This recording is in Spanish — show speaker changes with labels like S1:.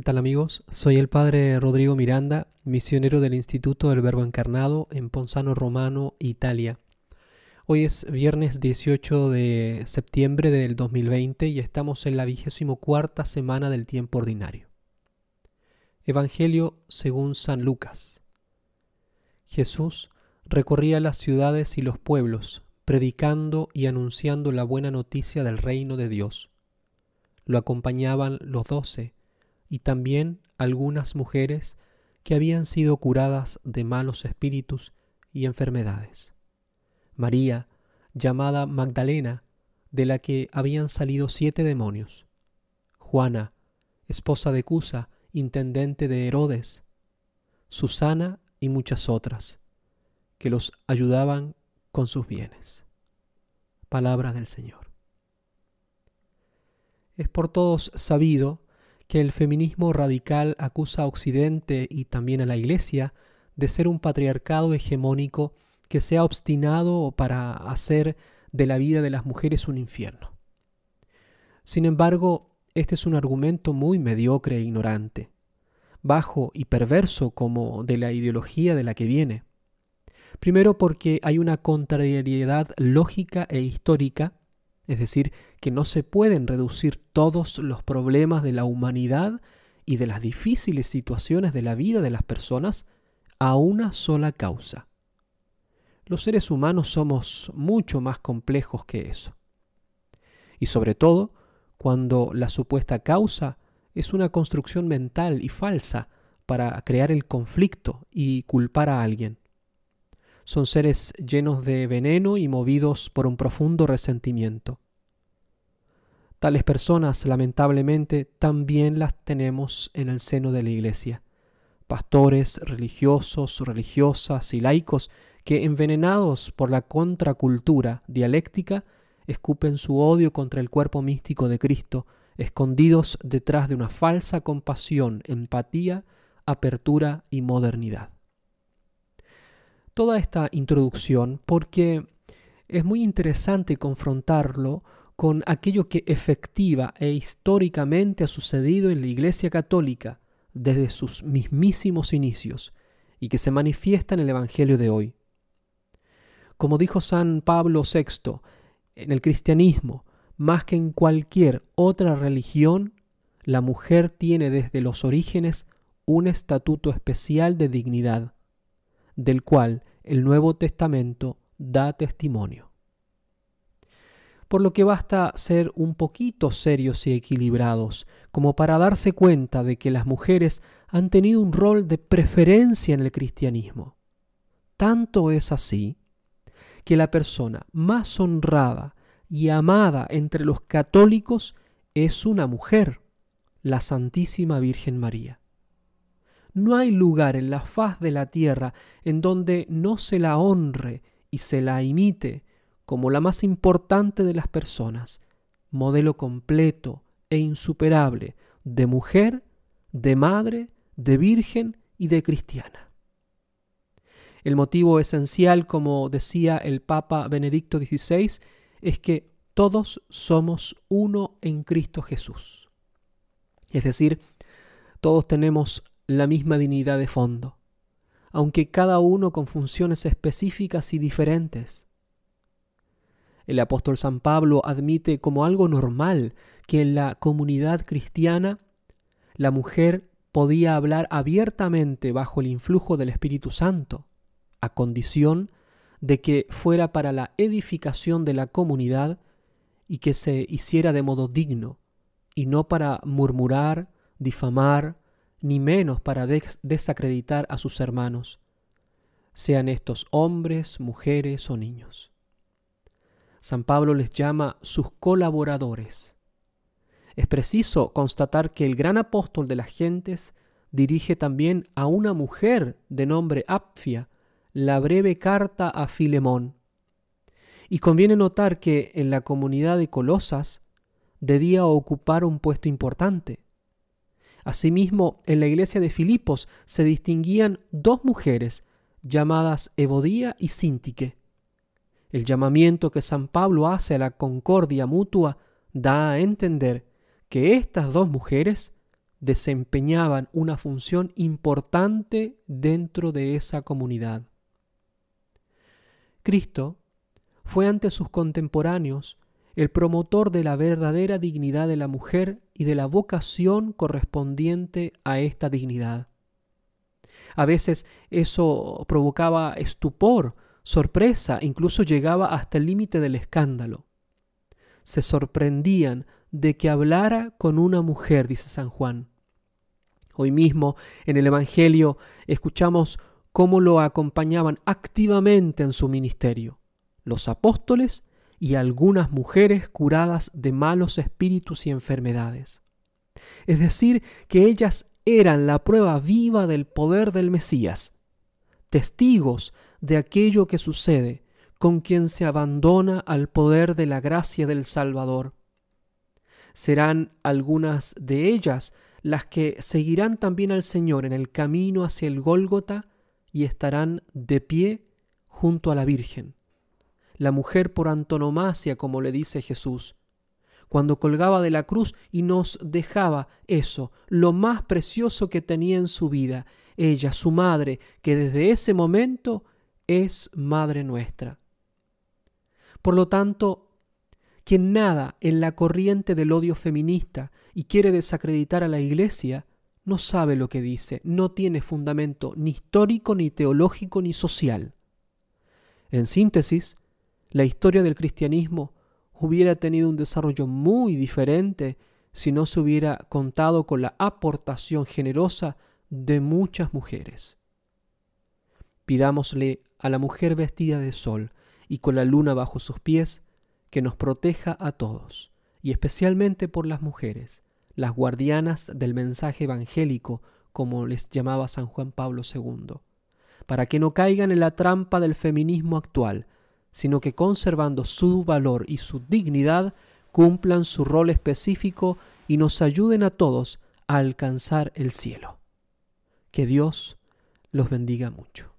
S1: ¿Qué tal amigos? Soy el padre Rodrigo Miranda, misionero del Instituto del Verbo Encarnado en Ponzano Romano, Italia. Hoy es viernes 18 de septiembre del 2020 y estamos en la vigésimo cuarta semana del tiempo ordinario. Evangelio según San Lucas. Jesús recorría las ciudades y los pueblos, predicando y anunciando la buena noticia del reino de Dios. Lo acompañaban los doce, y también algunas mujeres que habían sido curadas de malos espíritus y enfermedades. María, llamada Magdalena, de la que habían salido siete demonios. Juana, esposa de Cusa, intendente de Herodes. Susana y muchas otras, que los ayudaban con sus bienes. Palabra del Señor. Es por todos sabido que el feminismo radical acusa a Occidente y también a la Iglesia de ser un patriarcado hegemónico que se ha obstinado para hacer de la vida de las mujeres un infierno. Sin embargo, este es un argumento muy mediocre e ignorante, bajo y perverso como de la ideología de la que viene. Primero porque hay una contrariedad lógica e histórica es decir, que no se pueden reducir todos los problemas de la humanidad y de las difíciles situaciones de la vida de las personas a una sola causa. Los seres humanos somos mucho más complejos que eso. Y sobre todo, cuando la supuesta causa es una construcción mental y falsa para crear el conflicto y culpar a alguien. Son seres llenos de veneno y movidos por un profundo resentimiento. Tales personas, lamentablemente, también las tenemos en el seno de la Iglesia. Pastores, religiosos, religiosas y laicos que, envenenados por la contracultura dialéctica, escupen su odio contra el cuerpo místico de Cristo, escondidos detrás de una falsa compasión, empatía, apertura y modernidad toda esta introducción porque es muy interesante confrontarlo con aquello que efectiva e históricamente ha sucedido en la Iglesia Católica desde sus mismísimos inicios y que se manifiesta en el Evangelio de hoy. Como dijo San Pablo VI, en el cristianismo, más que en cualquier otra religión, la mujer tiene desde los orígenes un estatuto especial de dignidad del cual el Nuevo Testamento da testimonio. Por lo que basta ser un poquito serios y equilibrados como para darse cuenta de que las mujeres han tenido un rol de preferencia en el cristianismo. Tanto es así que la persona más honrada y amada entre los católicos es una mujer, la Santísima Virgen María. No hay lugar en la faz de la tierra en donde no se la honre y se la imite como la más importante de las personas, modelo completo e insuperable de mujer, de madre, de virgen y de cristiana. El motivo esencial, como decía el Papa Benedicto XVI, es que todos somos uno en Cristo Jesús. Es decir, todos tenemos la misma dignidad de fondo, aunque cada uno con funciones específicas y diferentes. El apóstol San Pablo admite como algo normal que en la comunidad cristiana la mujer podía hablar abiertamente bajo el influjo del Espíritu Santo, a condición de que fuera para la edificación de la comunidad y que se hiciera de modo digno, y no para murmurar, difamar ni menos para desacreditar a sus hermanos, sean estos hombres, mujeres o niños. San Pablo les llama sus colaboradores. Es preciso constatar que el gran apóstol de las gentes dirige también a una mujer de nombre Apfia la breve carta a Filemón. Y conviene notar que en la comunidad de Colosas debía ocupar un puesto importante. Asimismo, en la iglesia de Filipos se distinguían dos mujeres, llamadas Evodía y Síntique. El llamamiento que San Pablo hace a la concordia mutua da a entender que estas dos mujeres desempeñaban una función importante dentro de esa comunidad. Cristo fue ante sus contemporáneos el promotor de la verdadera dignidad de la mujer y de la vocación correspondiente a esta dignidad. A veces eso provocaba estupor, sorpresa, incluso llegaba hasta el límite del escándalo. Se sorprendían de que hablara con una mujer, dice San Juan. Hoy mismo en el Evangelio escuchamos cómo lo acompañaban activamente en su ministerio los apóstoles y algunas mujeres curadas de malos espíritus y enfermedades. Es decir, que ellas eran la prueba viva del poder del Mesías, testigos de aquello que sucede con quien se abandona al poder de la gracia del Salvador. Serán algunas de ellas las que seguirán también al Señor en el camino hacia el Gólgota y estarán de pie junto a la Virgen la mujer por antonomasia, como le dice Jesús, cuando colgaba de la cruz y nos dejaba eso, lo más precioso que tenía en su vida, ella, su madre, que desde ese momento es madre nuestra. Por lo tanto, quien nada en la corriente del odio feminista y quiere desacreditar a la Iglesia, no sabe lo que dice, no tiene fundamento ni histórico, ni teológico, ni social. En síntesis, la historia del cristianismo hubiera tenido un desarrollo muy diferente si no se hubiera contado con la aportación generosa de muchas mujeres. Pidámosle a la mujer vestida de sol y con la luna bajo sus pies que nos proteja a todos, y especialmente por las mujeres, las guardianas del mensaje evangélico, como les llamaba San Juan Pablo II, para que no caigan en la trampa del feminismo actual, sino que conservando su valor y su dignidad, cumplan su rol específico y nos ayuden a todos a alcanzar el cielo. Que Dios los bendiga mucho.